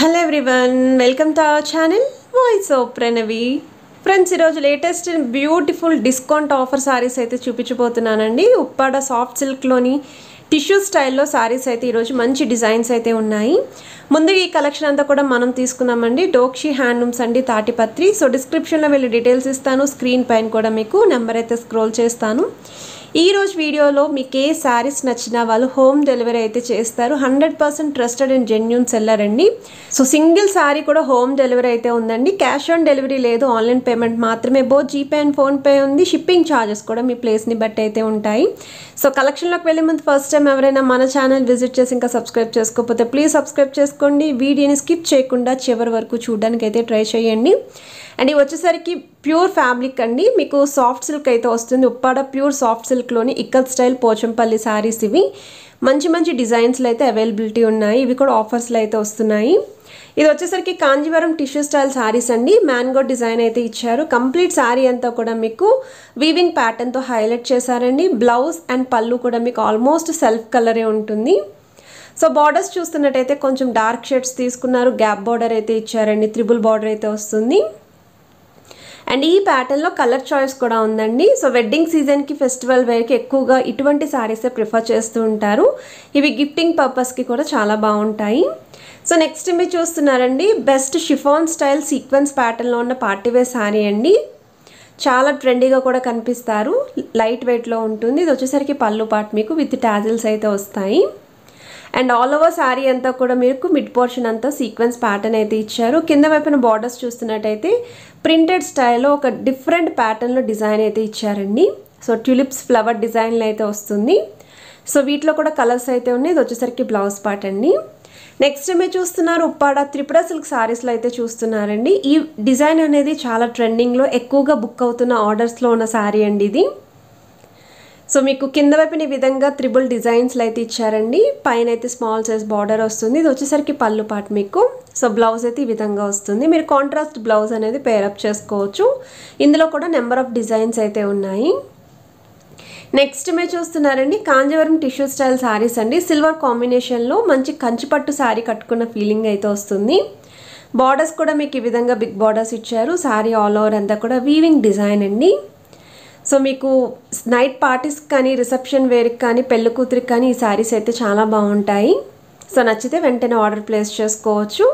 hello everyone welcome to our channel voice of Pranavi friends ఈరోజు latest beautiful discount offer saris అయితే చూపించబోతున్నానండి Uppada soft సిల్క్లోని tissue స్టైల్లో శారీస్ అయితే ఈరోజు మంచి డిజైన్స్ అయితే ఉన్నాయి ముందుగా ఈ కలెక్షన్ అంతా కూడా మనం తీసుకున్నామండి డోక్షి హ్యాండ్లూమ్స్ అండి తాటిపత్రి సో డిస్క్రిప్షన్లో వెళ్ళి డీటెయిల్స్ ఇస్తాను స్క్రీన్ పైన కూడా మీకు నెంబర్ అయితే స్క్రోల్ చేస్తాను ఈరోజు వీడియోలో మీకు ఏ శారీస్ నచ్చినా వాళ్ళు హోమ్ డెలివరీ అయితే చేస్తారు hundred percent trusted and genuine seller అండి సో సింగిల్ శారీ కూడా హోమ్ డెలివరీ అయితే ఉందండి క్యాష్ ఆన్ డెలివరీ లేదు ఆన్లైన్ పేమెంట్ మాత్రమే బో జీపే అండ్ ఫోన్పే ఉంది షిప్పింగ్ ఛార్జెస్ కూడా మీ ప్లేస్ని బట్టి అయితే ఉంటాయి సో కలెక్షన్లోకి వెళ్ళే ముందు ఫస్ట్ టైం ఎవరైనా మన ఛానల్ విజిట్ చేసి ఇంకా సబ్స్క్రైబ్ చేసుకోకపోతే ప్లీజ్ సబ్స్క్రైబ్ చేసుకోండి వీడియోని స్కిప్ చేయకుండా చివరి వరకు చూడడానికి అయితే ట్రై చేయండి అండ్ వచ్చేసరికి ప్యూర్ ఫ్యాబ్రిక్ అండి మీకు సాఫ్ట్ సిల్క్ అయితే వస్తుంది ఉప్పాడ ప్యూర్ సాఫ్ట్ సిల్క్లోని ఇక్కల్ స్టైల్ పోచంపల్లి శారీస్ ఇవి మంచి మంచి డిజైన్స్లో అయితే అవైలబిలిటీ ఉన్నాయి ఇవి కూడా ఆఫర్స్లో అయితే వస్తున్నాయి ఇది వచ్చేసరికి కాంజీవరం టిష్యూ స్టైల్ శారీస్ అండి మ్యాన్గో డిజైన్ అయితే ఇచ్చారు కంప్లీట్ శారీ అంతా కూడా మీకు వీవింగ్ ప్యాటర్న్తో హైలైట్ చేశారండి బ్లౌజ్ అండ్ పళ్ళు కూడా మీకు ఆల్మోస్ట్ సెల్ఫ్ కలరే ఉంటుంది సో బార్డర్స్ చూస్తున్నట్టయితే కొంచెం డార్క్ షేడ్స్ తీసుకున్నారు గ్యాప్ బార్డర్ అయితే ఇచ్చారండి త్రిబుల్ బార్డర్ అయితే వస్తుంది అండ్ ఈ ప్యాటర్న్లో కలర్ చాయిస్ కూడా ఉందండి సో వెడ్డింగ్ సీజన్కి ఫెస్టివల్ వేర్కి ఎక్కువగా ఇటువంటి శారీసే ప్రిఫర్ చేస్తూ ఉంటారు ఇవి గిఫ్టింగ్ పర్పస్కి కూడా చాలా బాగుంటాయి సో నెక్స్ట్ మీరు చూస్తున్నారండి బెస్ట్ షిఫాన్ స్టైల్ సీక్వెన్స్ ప్యాటర్న్లో ఉన్న పార్టీవేర్ శారీ అండి చాలా ట్రెండీగా కూడా కనిపిస్తారు లైట్ వెయిట్లో ఉంటుంది ఇది వచ్చేసరికి పళ్ళు పాటు మీకు విత్ ట్యాజిల్స్ అయితే వస్తాయి అండ్ ఆల్ ఓవర్ శారీ అంతా కూడా మీకు మిడ్ పోర్షన్ అంతా సీక్వెన్స్ ప్యాటర్న్ అయితే ఇచ్చారు కింద వైపున బార్డర్స్ చూస్తున్నట్టయితే ప్రింటెడ్ స్టైల్లో ఒక డిఫరెంట్ ప్యాటర్న్లో డిజైన్ అయితే ఇచ్చారండి సో ట్యూలిప్స్ ఫ్లవర్ డిజైన్లు అయితే వస్తుంది సో వీటిలో కూడా కలర్స్ అయితే ఉన్నాయి ఇది వచ్చేసరికి బ్లౌజ్ పార్ట్ అండి నెక్స్ట్ మీరు చూస్తున్నారు ఉప్పాడ త్రిపుర సిల్క్ శారీస్లో అయితే చూస్తున్నారండి ఈ డిజైన్ అనేది చాలా ట్రెండింగ్లో ఎక్కువగా బుక్ అవుతున్న ఆర్డర్స్లో ఉన్న శారీ అండి ఇది సో మీకు కింద వైపున ఈ విధంగా త్రిబుల్ డిజైన్స్లు అయితే ఇచ్చారండి పైన అయితే స్మాల్ సైజ్ బార్డర్ వస్తుంది ఇది వచ్చేసరికి పళ్ళు పాటు మీకు సో బ్లౌజ్ అయితే ఈ విధంగా వస్తుంది మీరు కాంట్రాస్ట్ బ్లౌజ్ అనేది పేరప్ చేసుకోవచ్చు ఇందులో కూడా నెంబర్ ఆఫ్ డిజైన్స్ అయితే ఉన్నాయి నెక్స్ట్ మేము చూస్తున్నారండి కాంజీవరం టిష్యూ స్టైల్ శారీస్ అండి సిల్వర్ కాంబినేషన్లో మంచి కంచిపట్టు శారీ కట్టుకున్న ఫీలింగ్ అయితే వస్తుంది బార్డర్స్ కూడా మీకు ఈ విధంగా బిగ్ బార్డర్స్ ఇచ్చారు శారీ ఆల్ ఓవర్ అంతా కూడా వీవింగ్ డిజైన్ అండి సో మీకు నైట్ పార్టీస్కి కానీ రిసెప్షన్ వేర్కి కానీ పెళ్ళి కూతురికి కానీ ఈ శారీస్ అయితే చాలా బాగుంటాయి సో నచ్చితే వెంటనే ఆర్డర్ ప్లేస్ చేసుకోవచ్చు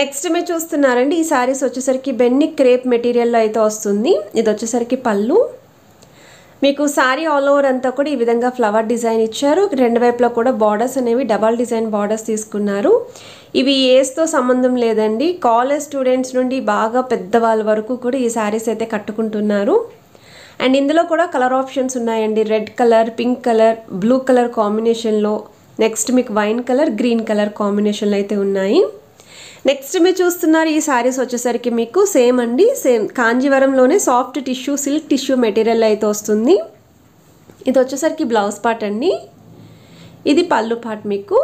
నెక్స్ట్ మీరు చూస్తున్నారండి ఈ శారీస్ వచ్చేసరికి బెన్ని క్రేప్ మెటీరియల్లో అయితే వస్తుంది ఇది వచ్చేసరికి పళ్ళు మీకు శారీ ఆల్ ఓవర్ అంతా కూడా ఈ విధంగా ఫ్లవర్ డిజైన్ ఇచ్చారు రెండు వైపులో కూడా బార్డర్స్ అనేవి డబల్ డిజైన్ బార్డర్స్ తీసుకున్నారు ఇవి ఏస్తో సంబంధం లేదండి కాలేజ్ స్టూడెంట్స్ నుండి బాగా పెద్దవాళ్ళ వరకు కూడా ఈ శారీస్ అయితే కట్టుకుంటున్నారు అండ్ ఇందులో కూడా కలర్ ఆప్షన్స్ ఉన్నాయండి red colour pink colour blue colour కాంబినేషన్లో నెక్స్ట్ మీకు వైన్ కలర్ గ్రీన్ కలర్ కాంబినేషన్లు అయితే ఉన్నాయి నెక్స్ట్ మీరు చూస్తున్నారు ఈ శారీస్ వచ్చేసరికి మీకు సేమ్ అండి సేమ్ కాంజీవరంలోనే soft tissue silk tissue material అయితే వస్తుంది ఇది వచ్చేసరికి బ్లౌజ్ పార్ట్ అండి ఇది పళ్ళు పార్ట్ మీకు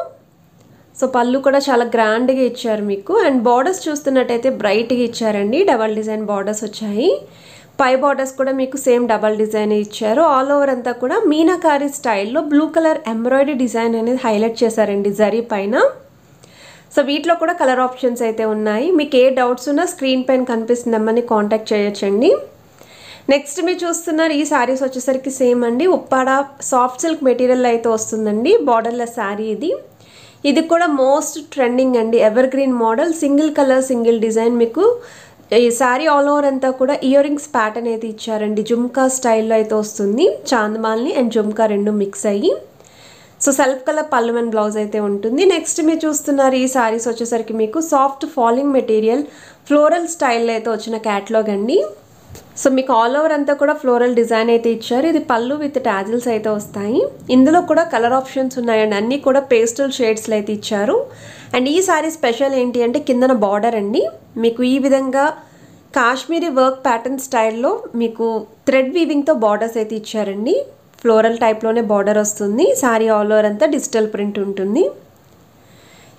సో పళ్ళు కూడా చాలా గ్రాండ్గా ఇచ్చారు మీకు అండ్ బార్డర్స్ చూస్తున్నట్టయితే బ్రైట్గా ఇచ్చారండి డబల్ డిజైన్ బార్డర్స్ వచ్చాయి పై బార్డర్స్ కూడా మీకు సేమ్ డబల్ డిజైన్ ఇచ్చారు ఆల్ ఓవర్ అంతా కూడా మీనాకారి స్టైల్లో బ్లూ కలర్ ఎంబ్రాయిడరీ డిజైన్ అనేది హైలైట్ చేశారండి జరీ పైన సో వీటిలో కూడా కలర్ ఆప్షన్స్ అయితే ఉన్నాయి మీకు ఏ డౌట్స్ ఉన్నా స్క్రీన్ పైన కనిపిస్తుంది అమ్మని కాంటాక్ట్ చేయొచ్చండి నెక్స్ట్ మీరు చూస్తున్నారు ఈ శారీస్ వచ్చేసరికి సేమ్ అండి ఉప్పాడ సాఫ్ట్ సిల్క్ మెటీరియల్ అయితే వస్తుందండి బార్డర్ల శారీ ఇది ఇది కూడా మోస్ట్ ట్రెండింగ్ అండి evergreen model single colour single design మీకు ఈ శారీ ఆల్ ఓవర్ అంతా కూడా ఇయర్ రింగ్స్ ప్యాటర్న్ అయితే ఇచ్చారండి జుమ్కా స్టైల్లో అయితే వస్తుంది చాందమాల్ని అండ్ జుమ్కా రెండు మిక్స్ అయ్యి సో సెల్ఫ్ కలర్ పళ్ళు అండ్ బ్లౌజ్ అయితే ఉంటుంది నెక్స్ట్ మీరు చూస్తున్నారు ఈ శారీస్ వచ్చేసరికి మీకు సాఫ్ట్ ఫాలింగ్ మెటీరియల్ ఫ్లోరల్ స్టైల్లో అయితే వచ్చిన క్యాట్లాగ్ అండి సో మీకు ఆల్ ఓవర్ అంతా కూడా ఫ్లోరల్ డిజైన్ అయితే ఇచ్చారు ఇది పళ్ళు విత్ టాజిల్స్ అయితే వస్తాయి ఇందులో కూడా కలర్ ఆప్షన్స్ ఉన్నాయండి అన్నీ కూడా పేస్టల్ షేడ్స్లో అయితే ఇచ్చారు అండ్ ఈ సారీ స్పెషల్ ఏంటి అంటే కిందన బార్డర్ అండి మీకు ఈ విధంగా కాశ్మీరీ వర్క్ ప్యాటర్న్ స్టైల్లో మీకు థ్రెడ్ వీవింగ్తో బార్డర్స్ అయితే ఇచ్చారండి ఫ్లోరల్ టైప్లోనే బార్డర్ వస్తుంది సారీ ఆల్ ఓవర్ అంతా డిజిటల్ ప్రింట్ ఉంటుంది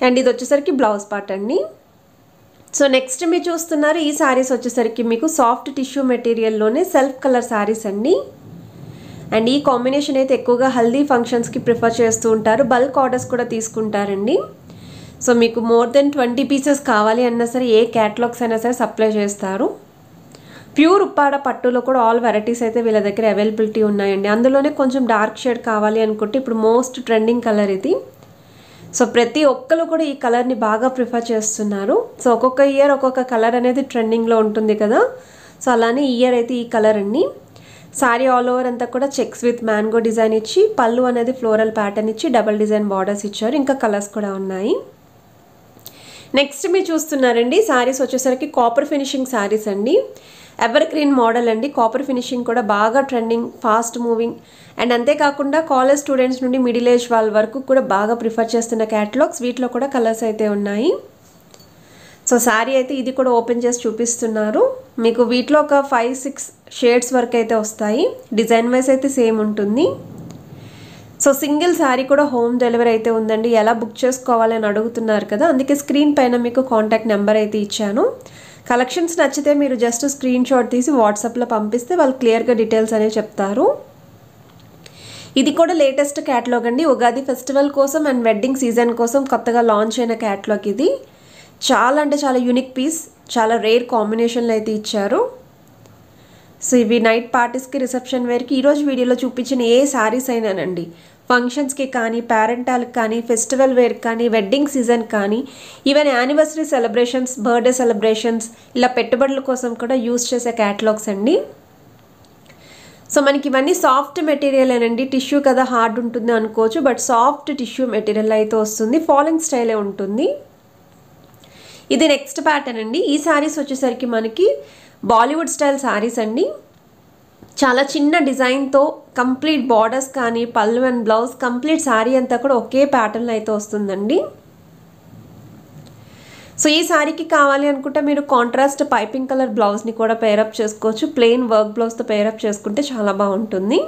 అండ్ ఇది వచ్చేసరికి బ్లౌజ్ పార్ట్ అండి సో నెక్స్ట్ మీరు చూస్తున్నారు ఈ శారీస్ వచ్చేసరికి మీకు సాఫ్ట్ టిష్యూ మెటీరియల్లోనే సెల్ఫ్ కలర్ శారీస్ అండి అండ్ ఈ కాంబినేషన్ అయితే ఎక్కువగా హల్దీ ఫంక్షన్స్కి ప్రిఫర్ చేస్తూ ఉంటారు బల్క్ ఆర్డర్స్ కూడా తీసుకుంటారండి సో మీకు మోర్ దెన్ ట్వంటీ పీసెస్ కావాలి అన్నా సరే ఏ క్యాటలాగ్స్ అయినా సరే సప్లై చేస్తారు ప్యూర్ ఉప్పాడ పట్టులో కూడా ఆల్ వెరైటీస్ అయితే వీళ్ళ దగ్గర అవైలబిలిటీ ఉన్నాయండి అందులోనే కొంచెం డార్క్ షేడ్ కావాలి అనుకుంటే ఇప్పుడు మోస్ట్ ట్రెండింగ్ కలర్ ఇది సో ప్రతి ఒక్కరు కూడా ఈ కలర్ని బాగా ప్రిఫర్ చేస్తున్నారు సో ఒక్కొక్క ఇయర్ ఒక్కొక్క కలర్ అనేది ట్రెండింగ్లో ఉంటుంది కదా సో అలానే ఇయర్ అయితే ఈ కలర్ అండి సారీ ఆల్ ఓవర్ అంతా కూడా చెక్స్ విత్ మ్యాంగో డిజైన్ ఇచ్చి పళ్ళు అనేది ఫ్లోరల్ ప్యాటర్న్ ఇచ్చి డబల్ డిజైన్ బార్డర్స్ ఇచ్చారు ఇంకా కలర్స్ కూడా ఉన్నాయి నెక్స్ట్ మీరు చూస్తున్నారండి శారీస్ వచ్చేసరికి కాపర్ ఫినిషింగ్ శారీస్ అండి ఎవర్ గ్రీన్ మోడల్ అండి కాపర్ ఫినిషింగ్ కూడా బాగా ట్రెండింగ్ ఫాస్ట్ మూవింగ్ అండ్ అంతేకాకుండా కాలేజ్ స్టూడెంట్స్ నుండి మిడిల్ ఏజ్ వాళ్ళ వరకు కూడా బాగా ప్రిఫర్ చేస్తున్న క్యాటలాగ్స్ వీటిలో కూడా కలర్స్ అయితే ఉన్నాయి సో శారీ అయితే ఇది కూడా ఓపెన్ చేసి చూపిస్తున్నారు మీకు వీటిలో ఒక ఫైవ్ సిక్స్ షేడ్స్ వరకు అయితే వస్తాయి డిజైన్ వైజ్ అయితే సేమ్ ఉంటుంది సో సింగిల్ శారీ కూడా హోమ్ డెలివరీ అయితే ఉందండి ఎలా బుక్ చేసుకోవాలని అడుగుతున్నారు కదా అందుకే స్క్రీన్ పైన మీకు కాంటాక్ట్ నెంబర్ అయితే ఇచ్చాను కలెక్షన్స్ నచ్చితే మీరు జస్ట్ స్క్రీన్ షాట్ తీసి వాట్సాప్లో పంపిస్తే వాళ్ళు క్లియర్గా డీటెయిల్స్ అనేవి చెప్తారు ఇది కూడా లేటెస్ట్ క్యాట్లాగ్ అండి ఉగాది ఫెస్టివల్ కోసం అండ్ వెడ్డింగ్ సీజన్ కోసం కొత్తగా లాంచ్ అయిన క్యాట్లాగ్ ఇది చాలా అంటే చాలా యూనిక్ పీస్ చాలా రేర్ కాంబినేషన్లు అయితే ఇచ్చారు సో ఇవి నైట్ పార్టీస్కి రిసెప్షన్ వేర్కి ఈరోజు వీడియోలో చూపించిన ఏ శారీస్ అయినానండి ఫంక్షన్స్కి కానీ పేరెంటాలకు కానీ ఫెస్టివల్ వేర్ కానీ వెడ్డింగ్ సీజన్ కానీ even anniversary celebrations birthday celebrations ఇలా పెట్టుబడుల కోసం కూడా యూస్ చేసే క్యాటలాగ్స్ అండి సో మనకి ఇవన్నీ సాఫ్ట్ మెటీరియల్ అండి టిష్యూ కదా హార్డ్ ఉంటుంది అనుకోవచ్చు బట్ సాఫ్ట్ టిష్యూ మెటీరియల్ అయితే వస్తుంది ఫాలింగ్ స్టైలే ఉంటుంది ఇది నెక్స్ట్ ప్యాటర్న్ అండి ఈ శారీస్ వచ్చేసరికి మనకి బాలీవుడ్ స్టైల్ శారీస్ అండి చాలా చిన్న డిజైన్తో కంప్లీట్ బార్డర్స్ కానీ పళ్ళు అండ్ బ్లౌజ్ కంప్లీట్ శారీ అంతా కూడా ఒకే ప్యాటర్న్ అయితే వస్తుందండి సో ఈ శారీకి కావాలి అనుకుంటే మీరు కాంట్రాస్ట్ పైపింగ్ కలర్ బ్లౌజ్ని కూడా పేరప్ చేసుకోవచ్చు ప్లెయిన్ వర్క్ బ్లౌజ్తో పేరప్ చేసుకుంటే చాలా బాగుంటుంది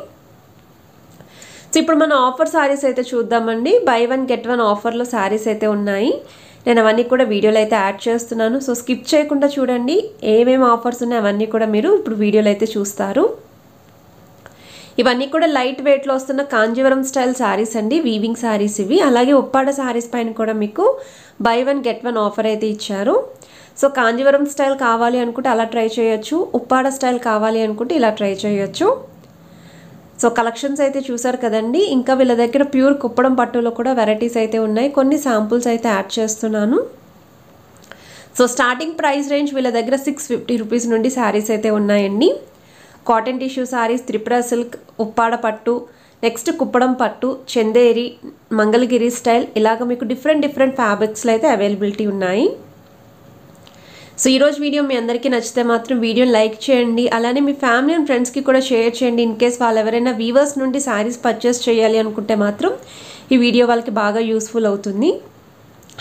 సో ఇప్పుడు మన ఆఫర్ శారీస్ అయితే చూద్దామండి బై వన్ గెట్ వన్ ఆఫర్లో శారీస్ అయితే ఉన్నాయి నేను అవన్నీ కూడా వీడియోలు అయితే యాడ్ చేస్తున్నాను సో స్కిప్ చేయకుండా చూడండి ఏమేమి ఆఫర్స్ ఉన్నాయి అవన్నీ కూడా మీరు ఇప్పుడు వీడియోలు అయితే చూస్తారు ఇవన్నీ కూడా లైట్ వెయిట్లో వస్తున్న కాంజీవరం స్టైల్ శారీస్ అండి వీవింగ్ శారీస్ ఇవి అలాగే ఉప్పాడ శారీస్ పైన కూడా మీకు buy one get one offer అయితే ఇచ్చారు సో కాంజీవరం స్టైల్ కావాలి అనుకుంటే అలా ట్రై చేయొచ్చు ఉప్పాడ స్టైల్ కావాలి అనుకుంటే ఇలా ట్రై చేయొచ్చు సో కలెక్షన్స్ అయితే చూసారు కదండి ఇంకా వీళ్ళ దగ్గర ప్యూర్ కుప్పడం పట్టులో కూడా వెరైటీస్ అయితే ఉన్నాయి కొన్ని శాంపుల్స్ అయితే యాడ్ చేస్తున్నాను సో స్టార్టింగ్ ప్రైస్ రేంజ్ వీళ్ళ దగ్గర సిక్స్ ఫిఫ్టీ రూపీస్ నుండి శారీస్ అయితే ఉన్నాయండి cotton tissue saris Tripura silk Uppada పట్టు నెక్స్ట్ కుప్పడం పట్టు చందేరి మంగళగిరి స్టైల్ ఇలాగ మీకు డిఫరెంట్ డిఫరెంట్ ఫ్యాబ్రిక్స్లో అయితే అవైలబిలిటీ ఉన్నాయి సో ఈరోజు వీడియో మీ అందరికీ నచ్చితే మాత్రం వీడియోని లైక్ చేయండి అలానే మీ ఫ్యామిలీ అండ్ ఫ్రెండ్స్కి కూడా షేర్ చేయండి ఇన్ కేస్ వాళ్ళు ఎవరైనా వీవర్స్ నుండి శారీస్ పర్చేస్ చేయాలి అనుకుంటే మాత్రం ఈ వీడియో వాళ్ళకి బాగా యూస్ఫుల్ అవుతుంది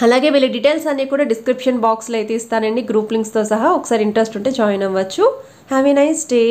అలాగే వీళ్ళ డీటెయిల్స్ అన్నీ కూడా డిస్క్రిప్షన్ బాక్స్లో అయితే ఇస్తానండి గ్రూప్ లింక్స్తో సహా ఒకసారి ఇంట్రెస్ట్ ఉంటే జాయిన్ అవ్వచ్చు హ్యావ్ ఏ నైస్ డే